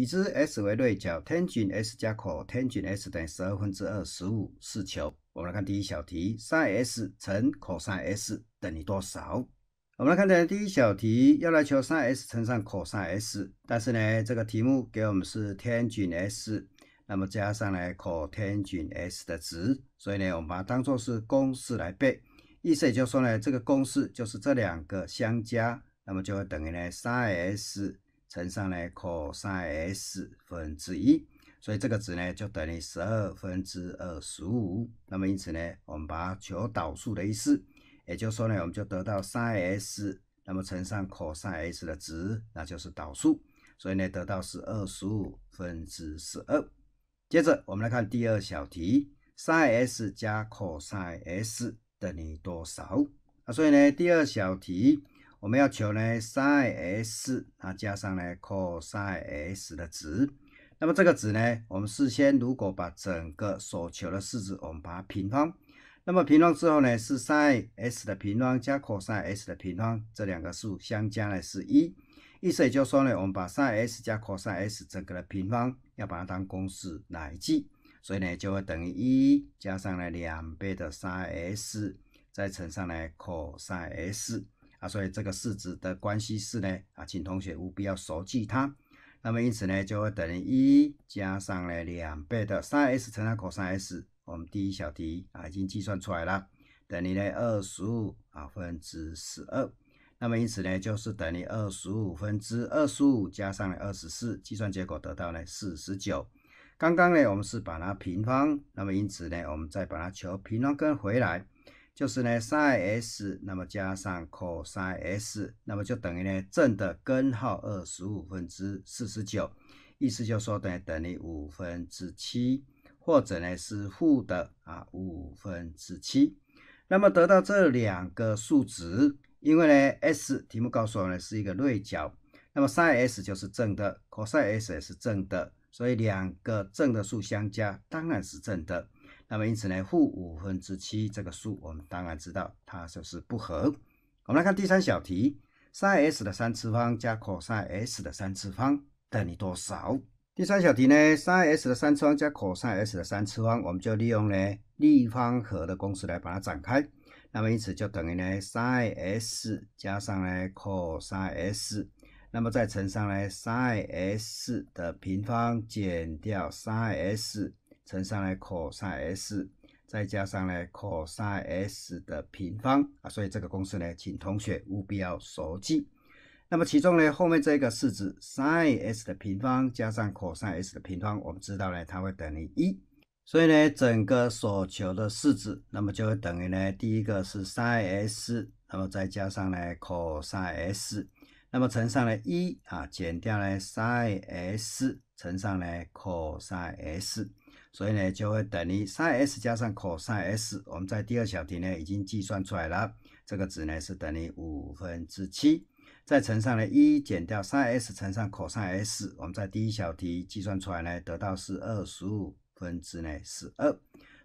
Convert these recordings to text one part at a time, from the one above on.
已知 s 为锐角，tangent s 加 c n g e n e s 等于十二分之二十五，试求。我们来看第一小题，sin s 乘 c o s i n s 等于多少？我们来看的第一小题要来求 sin s 乘上 c o s i n s，但是呢，这个题目给我们是 tangent s，那么加上来 c o t a n e s 的值，所以呢，我们把它当做是公式来背。意思也就是说呢，这个公式就是这两个相加，那么就会等于呢 sin s。乘上呢，cos s 分之一，所以这个值呢就等于十二分之二十五。那么因此呢，我们把它求导数的意思，也就是说呢，我们就得到 s sin s，那么乘上 cos s 的值，那就是导数。所以呢，得到是二十五分之十二。接着我们来看第二小题，s n s 加 cos s 等于多少？啊，所以呢，第二小题。我们要求呢，sin s 它加上呢 cos s 的值。那么这个值呢，我们事先如果把整个所求的式子我们把它平方，那么平方之后呢是 sin s 的平方加 cos s 的平方，这两个数相加呢是一。意思也就说呢，我们把 sin s 加 cos s 整个的平方要把它当公式来记，所以呢就会等于一加上呢两倍的 sin s 再乘上呢 cos s。啊，所以这个式子的关系式呢，啊，请同学务必要熟记它。那么因此呢，就会等于一加上呢两倍的三 s 乘上 cos s。我们第一小题啊已经计算出来了，等于呢二十五啊分之十二。那么因此呢，就是等于二十五分之二十五加上二十四，计算结果得到了四十九。刚刚呢我们是把它平方，那么因此呢，我们再把它求平方根回来。就是呢，sin S，那么加上 cos S，那么就等于呢正的根号二十五分之四十九，意思就说等于等于五分之七，或者呢是负的啊五分之七。那么得到这两个数值，因为呢 S 题目告诉我呢是一个锐角，那么 sin S 就是正的，cos S 也是正的，所以两个正的数相加，当然是正的。那么因此呢，负五分之七这个数，我们当然知道它就是不合。我们来看第三小题：sin x 的三次方加 cos x 的三次方等于多少？第三小题呢，sin x 的三次方加 cos x 的三次方，我们就利用呢立方和的公式来把它展开。那么因此就等于呢 sin x 加上呢 cos x 那么再乘上来 sin x 的平方减掉 sin s。乘上来 cos s，再加上来 cos s 的平方啊，所以这个公式呢，请同学务必要熟记。那么其中呢，后面这个式子 sin s 的平方加上 cos s 的平方，我们知道呢，它会等于一，所以呢，整个所求的式子，那么就会等于呢，第一个是 sin s，那么再加上来 cos s，那么乘上来一啊，减掉呢 sin s 乘上来 cos s。所以呢，就会等于三 s 加上 cos s，我们在第二小题呢已经计算出来了，这个值呢是等于五分之七，再乘上呢，一减掉三 s 乘上 cos s，我们在第一小题计算出来呢得到是二十五分之呢十二，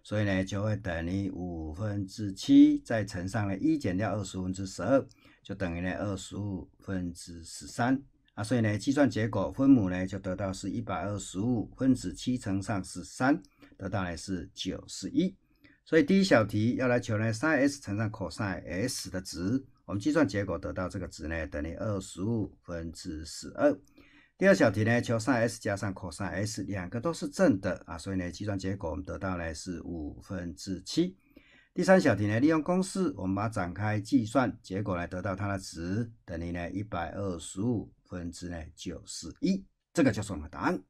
所以呢就会等于五分之七再乘上呢一减掉二十五分之十二，就等于呢二十五分之十三。啊，所以呢，计算结果分母呢就得到是一百二十五，分子七乘上是三，得到呢是九十一。所以第一小题要来求呢，sin s 乘上 cos s 的值，我们计算结果得到这个值呢等于二十五分之十二。第二小题呢，求 sin s 加上 cos s，两个都是正的啊，所以呢，计算结果我们得到呢是五分之七。第三小题呢，利用公式，我们把展开计算，结果来得到它的值等于呢一百二十五分之呢九十一，这个就是我们的答案。